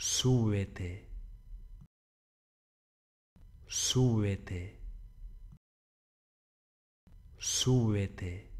súbete, súbete, súbete.